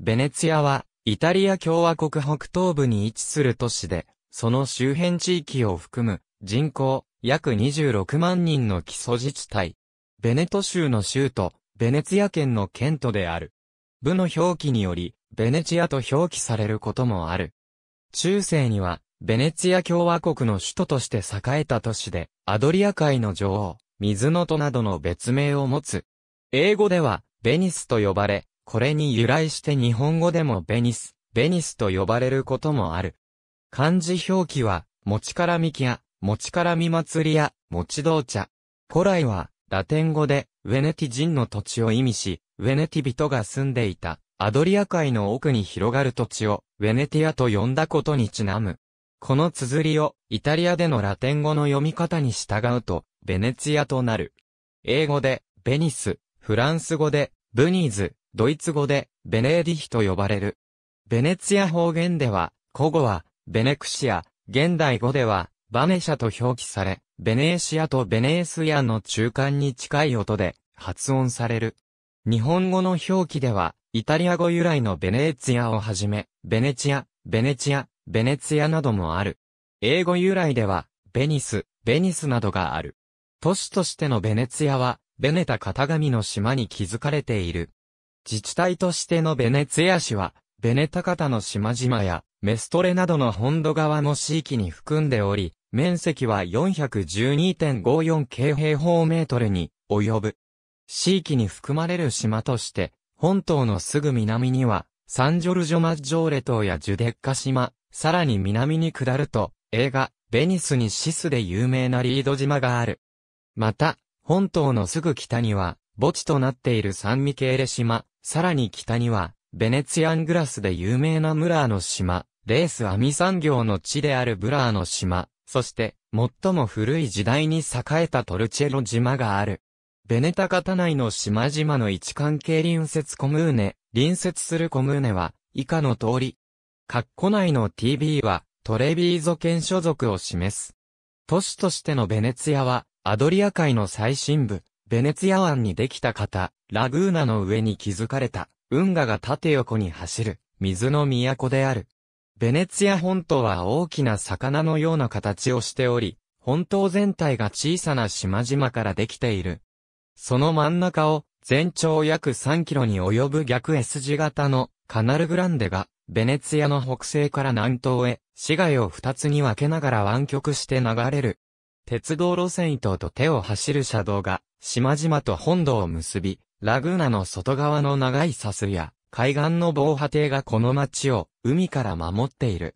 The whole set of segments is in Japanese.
ベネツィアは、イタリア共和国北東部に位置する都市で、その周辺地域を含む、人口、約26万人の基礎自治体。ベネト州の州都、ベネツィア県の県都である。部の表記により、ベネィアと表記されることもある。中世には、ベネツィア共和国の首都として栄えた都市で、アドリア海の女王、水の都などの別名を持つ。英語では、ベニスと呼ばれ、これに由来して日本語でもベニス、ベニスと呼ばれることもある。漢字表記は、持ちからみきや、持ちからみ祭りや、持ち道茶。古来は、ラテン語で、ウェネティ人の土地を意味し、ウェネティ人が住んでいた、アドリア海の奥に広がる土地を、ウェネティアと呼んだことにちなむ。この綴りを、イタリアでのラテン語の読み方に従うと、ベネツィアとなる。英語で、ベニス、フランス語で、ブニーズ、ドイツ語で、ベネーディヒと呼ばれる。ベネツィア方言では、古語は、ベネクシア、現代語では、バネシャと表記され、ベネーシアとベネースヤの中間に近い音で発音される。日本語の表記では、イタリア語由来のベネーツィアをはじめ、ベネチア、ベネチア、ベネツィアなどもある。英語由来では、ベニス、ベニスなどがある。都市としてのベネツィアは、ベネタ型紙の島に築かれている。自治体としてのベネツェア市は、ベネタカタの島々や、メストレなどの本土側の地域に含んでおり、面積は412.54平方メートルに及ぶ。地域に含まれる島として、本島のすぐ南には、サンジョルジョマッジョーレ島やジュデッカ島、さらに南に下ると、映画、ベニスにシスで有名なリード島がある。また、本島のすぐ北には、墓地となっているサンミケーレ島、さらに北には、ベネツィアングラスで有名なムラーの島、レース網産業の地であるブラーの島、そして、最も古い時代に栄えたトルチェロ島がある。ベネタカタ内の島々の位置関係隣接コムーネ、隣接するコムーネは、以下の通り。括弧内の TB は、トレビーゾ県所属を示す。都市としてのベネツィアは、アドリア海の最深部、ベネツィア湾にできた方、ラグーナの上に築かれた、運河が縦横に走る、水の都である。ベネツィア本島は大きな魚のような形をしており、本島全体が小さな島々からできている。その真ん中を、全長約3キロに及ぶ逆 S 字型のカナルグランデが、ベネツィアの北西から南東へ、市街を2つに分けながら湾曲して流れる。鉄道路線糸と手を走る車道が島々と本土を結び、ラグーナの外側の長いサスや、海岸の防波堤がこの町を海から守っている。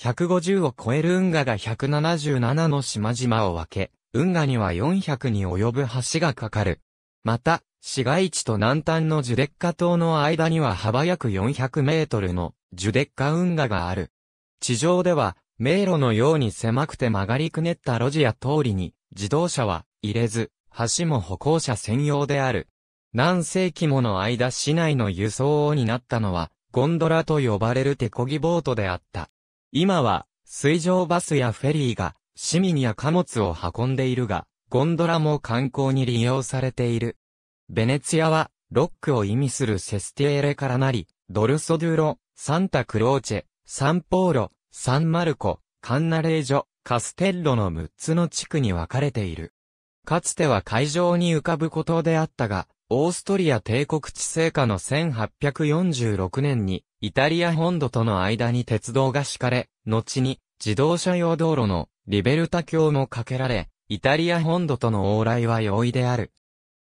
150を超える運河が177の島々を分け、運河には400に及ぶ橋が架かる。また、市街地と南端のジュデッカ島の間には幅約400メートルのジュデッカ運河がある。地上では、迷路のように狭くて曲がりくねった路地や通りに、自動車は入れず、橋も歩行者専用である。何世紀もの間市内の輸送を担ったのは、ゴンドラと呼ばれる手漕ぎボートであった。今は、水上バスやフェリーが、市民や貨物を運んでいるが、ゴンドラも観光に利用されている。ベネツィアは、ロックを意味するセスティエレからなり、ドルソドゥロ、サンタクローチェ、サンポーロ、サンマルコ、カンナレージョ、カステッロの6つの地区に分かれている。かつては海上に浮かぶ孤島であったが、オーストリア帝国地政下の1846年に、イタリア本土との間に鉄道が敷かれ、後に自動車用道路のリベルタ橋も架けられ、イタリア本土との往来は容易である。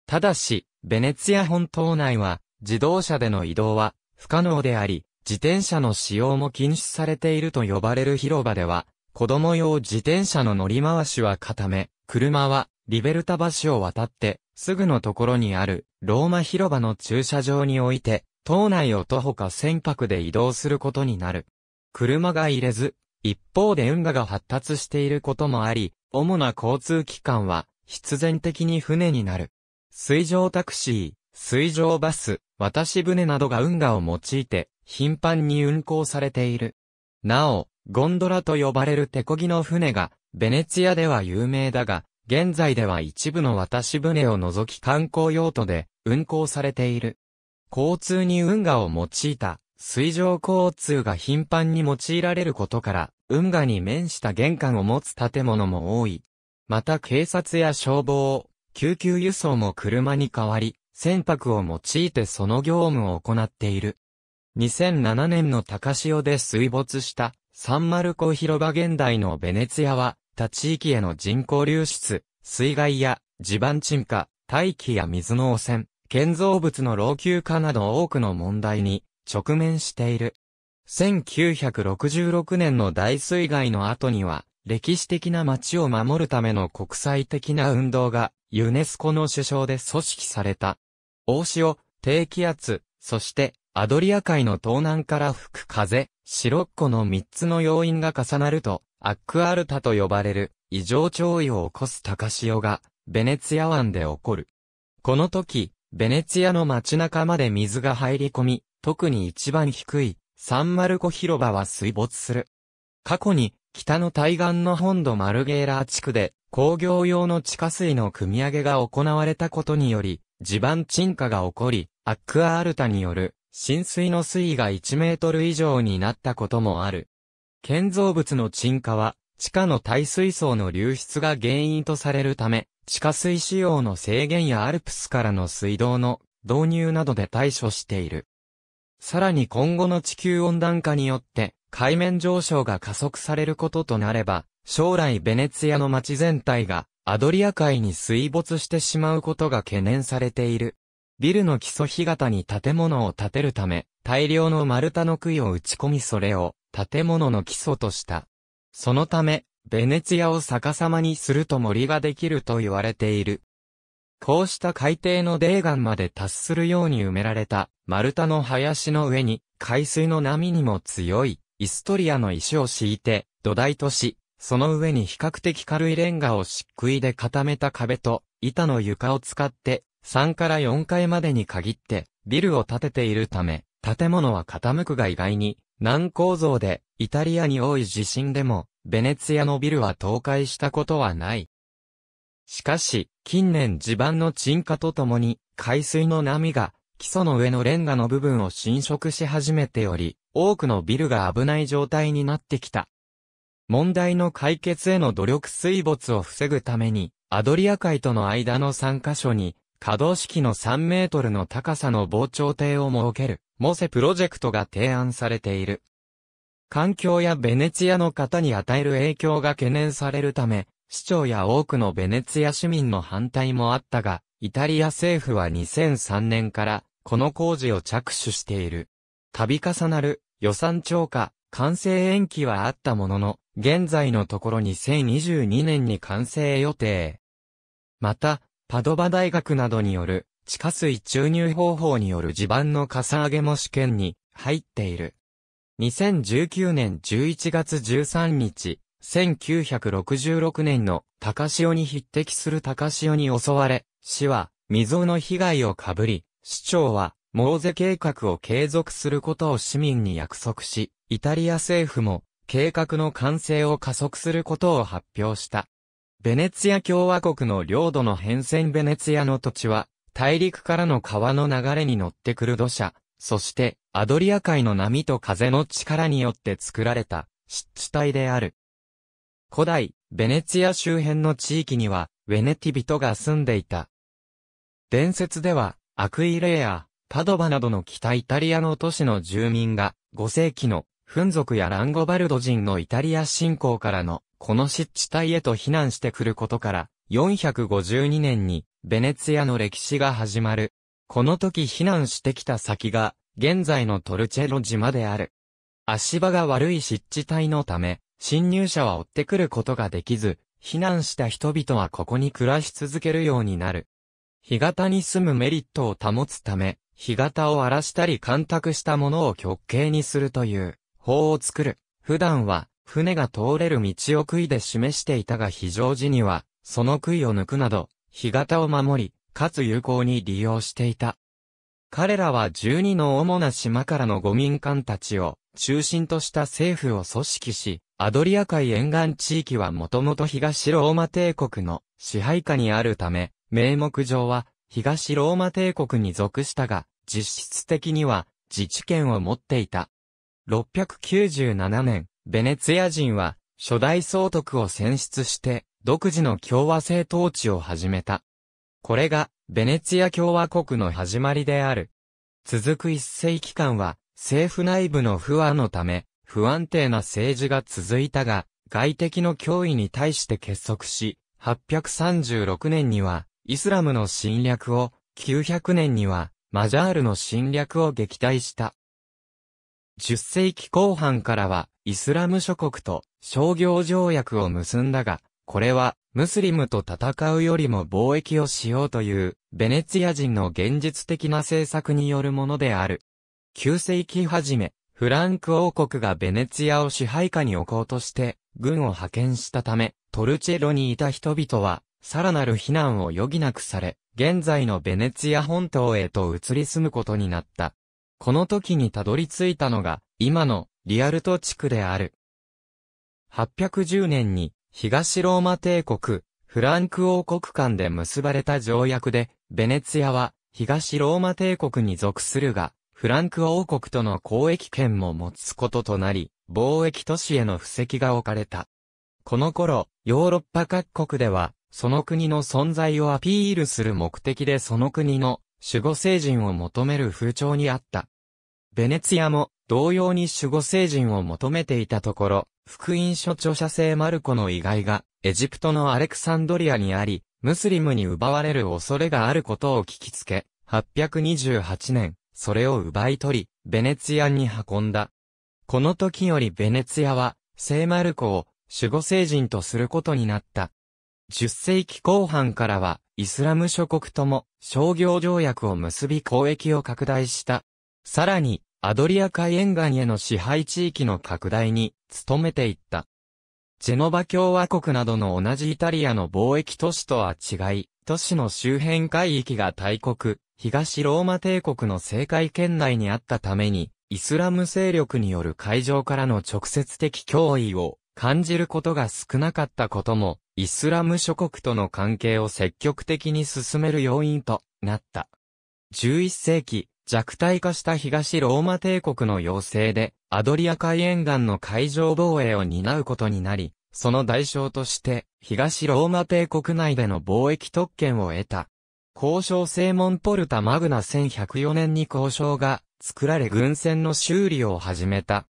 ただし、ベネツィア本島内は自動車での移動は不可能であり、自転車の使用も禁止されていると呼ばれる広場では、子供用自転車の乗り回しは固め、車はリベルタ橋を渡って、すぐのところにある、ローマ広場の駐車場において、島内を徒歩か船舶で移動することになる。車が入れず、一方で運河が発達していることもあり、主な交通機関は、必然的に船になる。水上タクシー、水上バス、渡し船などが運河を用いて、頻繁に運行されている。なお、ゴンドラと呼ばれる手漕ぎの船が、ベネツィアでは有名だが、現在では一部の渡し船を除き観光用途で運航されている。交通に運河を用いた水上交通が頻繁に用いられることから、運河に面した玄関を持つ建物も多い。また警察や消防、救急輸送も車に代わり、船舶を用いてその業務を行っている。2007年の高潮で水没したサンマルコ広場現代のベネツィアはった地域への人口流出、水害や地盤沈下、大気や水の汚染、建造物の老朽化など多くの問題に直面している。1966年の大水害の後には、歴史的な街を守るための国際的な運動が、ユネスコの首相で組織された。大潮、低気圧、そしてアドリア海の東南から吹く風、シロッコの3つの要因が重なると、アックアルタと呼ばれる異常潮位を起こす高潮がベネツィア湾で起こる。この時、ベネツィアの街中まで水が入り込み、特に一番低いサンマルコ広場は水没する。過去に北の対岸の本土マルゲーラー地区で工業用の地下水の汲み上げが行われたことにより地盤沈下が起こり、アックアアルタによる浸水の水位が1メートル以上になったこともある。建造物の沈下は、地下の耐水層の流出が原因とされるため、地下水使用の制限やアルプスからの水道の導入などで対処している。さらに今後の地球温暖化によって、海面上昇が加速されることとなれば、将来ベネツィアの街全体がアドリア海に水没してしまうことが懸念されている。ビルの基礎干潟に建物を建てるため、大量の丸太の杭を打ち込みそれを建物の基礎とした。そのため、ベネツィアを逆さまにすると森ができると言われている。こうした海底の泥岩まで達するように埋められた丸太の林の上に海水の波にも強いイストリアの石を敷いて土台とし、その上に比較的軽いレンガを漆喰で固めた壁と板の床を使って3から4階までに限ってビルを建てているため、建物は傾くが意外に難構造で、イタリアに多い地震でも、ベネツィアのビルは倒壊したことはない。しかし、近年地盤の沈下とともに、海水の波が、基礎の上のレンガの部分を侵食し始めており、多くのビルが危ない状態になってきた。問題の解決への努力水没を防ぐために、アドリア海との間の3カ所に、可動式の3メートルの高さの防潮堤を設ける、モセプロジェクトが提案されている。環境やベネツィアの方に与える影響が懸念されるため、市長や多くのベネツィア市民の反対もあったが、イタリア政府は2003年からこの工事を着手している。度重なる予算超過、完成延期はあったものの、現在のところ2022年に完成予定。また、パドバ大学などによる地下水注入方法による地盤のかさ上げも試験に入っている。2019年11月13日、1966年の高潮に匹敵する高潮に襲われ、市は未曾有の被害をかぶり、市長は、モーゼ計画を継続することを市民に約束し、イタリア政府も、計画の完成を加速することを発表した。ベネツィア共和国の領土の変遷ベネツィアの土地は、大陸からの川の流れに乗ってくる土砂、そしてアドリア海の波と風の力によって作られた湿地帯である。古代、ベネツィア周辺の地域には、ウェネティ人が住んでいた。伝説では、アクイレア、パドバなどの北イタリアの都市の住民が、5世紀の、フン族やランゴバルド人のイタリア侵攻からのこの湿地帯へと避難してくることから、452年に、ベネツィアの歴史が始まる。この時避難してきた先が、現在のトルチェロ島である。足場が悪い湿地帯のため、侵入者は追ってくることができず、避難した人々はここに暮らし続けるようになる。干潟に住むメリットを保つため、干潟を荒らしたり干拓したものを極刑にするという法を作る。普段は船が通れる道を杭で示していたが非常時には、その杭を抜くなど、干潟を守り、かつ有効に利用していた。彼らは12の主な島からの五民間たちを中心とした政府を組織し、アドリア海沿岸地域はもともと東ローマ帝国の支配下にあるため、名目上は東ローマ帝国に属したが、実質的には自治権を持っていた。697年、ベネツィア人は、初代総督を選出して、独自の共和制統治を始めた。これが、ベネツィア共和国の始まりである。続く一世紀間は、政府内部の不和のため、不安定な政治が続いたが、外敵の脅威に対して結束し、836年には、イスラムの侵略を、900年には、マジャールの侵略を撃退した。10世紀後半からは、イスラム諸国と商業条約を結んだが、これは、ムスリムと戦うよりも貿易をしようという、ベネツィア人の現実的な政策によるものである。9世紀初め、フランク王国がベネツィアを支配下に置こうとして、軍を派遣したため、トルチェロにいた人々は、さらなる避難を余儀なくされ、現在のベネツィア本島へと移り住むことになった。この時にたどり着いたのが、今のリアルト地区である。810年に東ローマ帝国、フランク王国間で結ばれた条約で、ベネツィアは東ローマ帝国に属するが、フランク王国との交易権も持つこととなり、貿易都市への布石が置かれた。この頃、ヨーロッパ各国では、その国の存在をアピールする目的でその国の守護聖人を求める風潮にあった。ベネツィアも同様に守護聖人を求めていたところ、福音書著者聖マルコの遺骸が、エジプトのアレクサンドリアにあり、ムスリムに奪われる恐れがあることを聞きつけ、828年、それを奪い取り、ベネツィアに運んだ。この時よりベネツィアは、聖マルコを守護聖人とすることになった。10世紀後半からは、イスラム諸国とも商業条約を結び交易を拡大した。さらに、アドリア海沿岸への支配地域の拡大に努めていった。ジェノバ共和国などの同じイタリアの貿易都市とは違い、都市の周辺海域が大国、東ローマ帝国の政界圏内にあったために、イスラム勢力による海上からの直接的脅威を感じることが少なかったことも、イスラム諸国との関係を積極的に進める要因となった。11世紀、弱体化した東ローマ帝国の要請で、アドリア海沿岸の海上防衛を担うことになり、その代償として、東ローマ帝国内での貿易特権を得た。交渉正門ポルタマグナ1104年に交渉が作られ軍船の修理を始めた。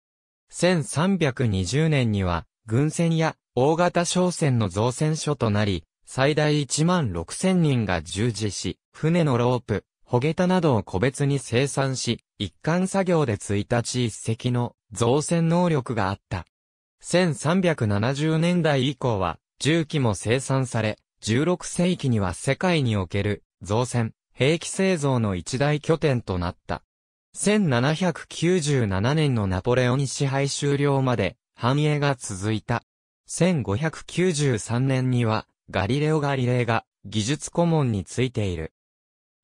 1320年には軍船や大型商船の造船所となり、最大1万6000人が従事し、船のロープ、ほげたなどを個別に生産し、一貫作業で1日一石の造船能力があった。1370年代以降は、重機も生産され、16世紀には世界における造船、兵器製造の一大拠点となった。1797年のナポレオン支配終了まで繁栄が続いた。1593年にはガリレオ・ガリレイが技術顧問についている。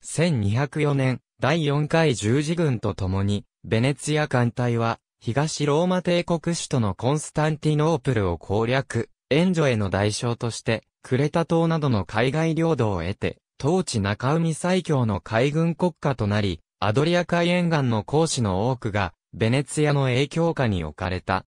1204年、第4回十字軍と共に、ベネツィア艦隊は、東ローマ帝国首都のコンスタンティノープルを攻略、援助への代償として、クレタ島などの海外領土を得て、当地中海最強の海軍国家となり、アドリア海沿岸の公使の多くが、ベネツィアの影響下に置かれた。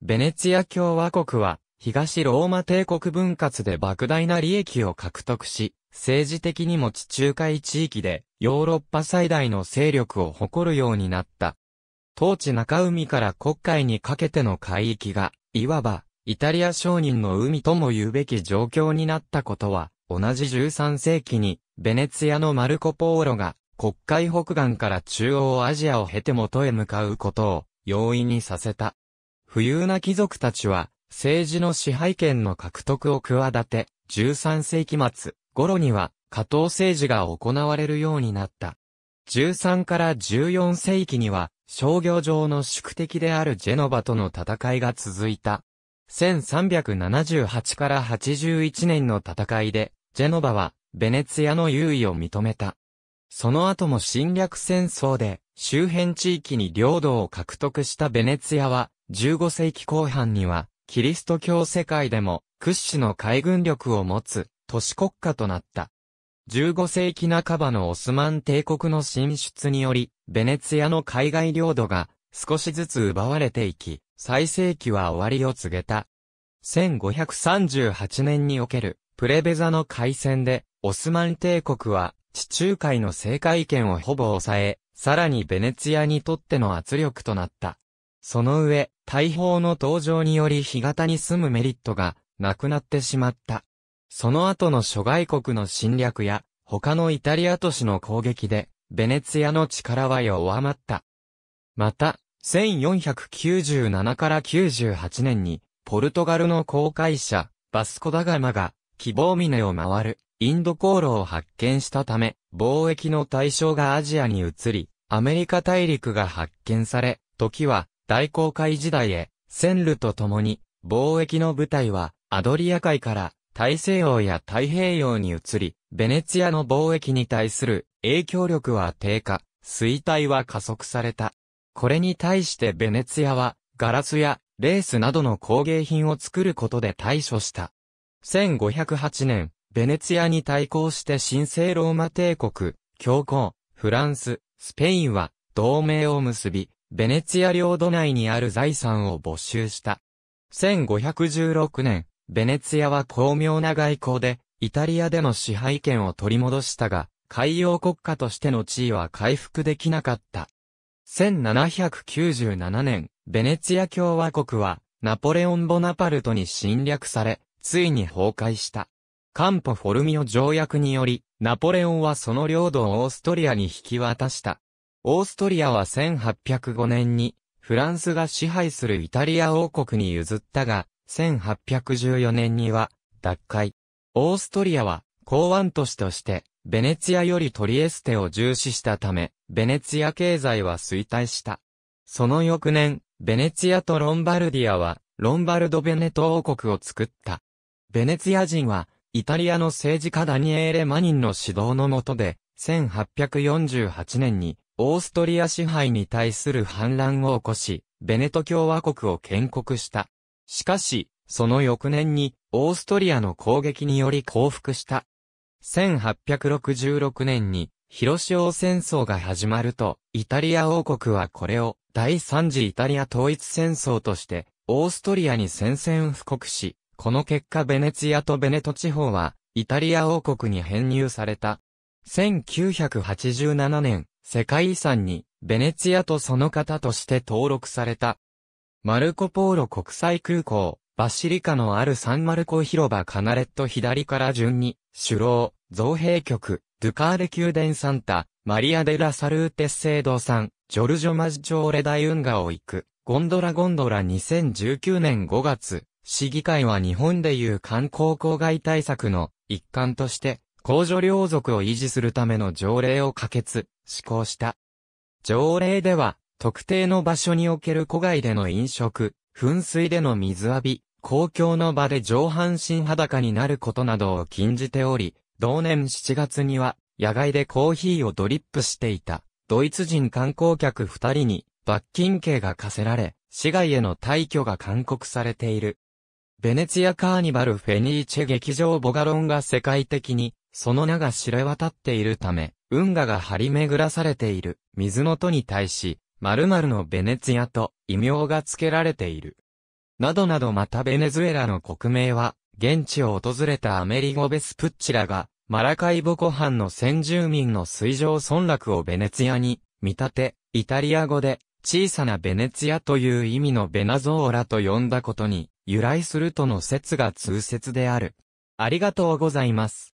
ベネツィア共和国は、東ローマ帝国分割で莫大な利益を獲得し、政治的にも地中海地域でヨーロッパ最大の勢力を誇るようになった。当地中海から国海にかけての海域が、いわば、イタリア商人の海とも言うべき状況になったことは、同じ13世紀に、ベネツィアのマルコ・ポーロが、国海北岸から中央アジアを経て元へ向かうことを、容易にさせた。富裕な貴族たちは、政治の支配権の獲得を企て、13世紀末、頃には、加藤政治が行われるようになった。13から14世紀には、商業上の宿敵であるジェノバとの戦いが続いた。1378から81年の戦いで、ジェノバは、ベネツィアの優位を認めた。その後も侵略戦争で、周辺地域に領土を獲得したベネツィアは、15世紀後半には、キリスト教世界でも、屈指の海軍力を持つ、都市国家となった。15世紀半ばのオスマン帝国の進出により、ベネツィアの海外領土が少しずつ奪われていき、最盛期は終わりを告げた。1538年におけるプレベザの海戦で、オスマン帝国は地中海の政界権をほぼ抑え、さらにベネツィアにとっての圧力となった。その上、大砲の登場により干潟に住むメリットがなくなってしまった。その後の諸外国の侵略や、他のイタリア都市の攻撃で、ベネツィアの力は弱まった。また、1497から98年に、ポルトガルの航海者、バスコダガマが、希望峰を回る、インド航路を発見したため、貿易の対象がアジアに移り、アメリカ大陸が発見され、時は大航海時代へ、センルと共に、貿易の舞台はアドリア海から大西洋や太平洋に移り、ベネツィアの貿易に対する影響力は低下、衰退は加速された。これに対してベネツィアは、ガラスやレースなどの工芸品を作ることで対処した。1508年、ベネツィアに対抗して神聖ローマ帝国、教皇、フランス、スペインは同盟を結び、ベネツィア領土内にある財産を没収した。1516年、ベネツィアは巧妙な外交で、イタリアでの支配権を取り戻したが、海洋国家としての地位は回復できなかった。1797年、ベネツィア共和国は、ナポレオン・ボナパルトに侵略され、ついに崩壊した。カンポ・フォルミオ条約により、ナポレオンはその領土をオーストリアに引き渡した。オーストリアは1805年に、フランスが支配するイタリア王国に譲ったが、1814年には脱会。オーストリアは港湾都市としてベネツィアよりトリエステを重視したため、ベネツィア経済は衰退した。その翌年、ベネツィアとロンバルディアはロンバルド・ベネト王国を作った。ベネツィア人はイタリアの政治家ダニエーレ・マニンの指導の下で、1848年にオーストリア支配に対する反乱を起こし、ベネト共和国を建国した。しかし、その翌年に、オーストリアの攻撃により降伏した。1866年に、広島戦争が始まると、イタリア王国はこれを、第三次イタリア統一戦争として、オーストリアに宣戦布告し、この結果ベネツィアとベネト地方は、イタリア王国に編入された。1987年、世界遺産に、ベネツィアとその方として登録された。マルコポーロ国際空港、バシリカのあるサンマルコ広場カナレット左から順に、首楼、造幣局、ドゥカーレ宮殿サンタ、マリア・デ・ラ・サルーテ・イ堂さん、ジョルジョ・マジチョーレ・ダイ・ウンガを行く。ゴンドラゴンドラ2019年5月、市議会は日本でいう観光公害対策の一環として、公助領族を維持するための条例を可決、施行した。条例では、特定の場所における戸外での飲食、噴水での水浴び、公共の場で上半身裸になることなどを禁じており、同年7月には、野外でコーヒーをドリップしていた、ドイツ人観光客2人に、罰金刑が課せられ、市外への退去が勧告されている。ベネツィアカーニバルフェニーチェ劇場ボガロンが世界的に、その名が知れ渡っているため、運河が張り巡らされている水の都に対し、〇〇のベネツィアと異名が付けられている。などなどまたベネズエラの国名は、現地を訪れたアメリゴ・ベスプッチらが、マラカイボ湖畔の先住民の水上村落をベネツィアに見立て、イタリア語で小さなベネツィアという意味のベナゾーラと呼んだことに由来するとの説が通説である。ありがとうございます。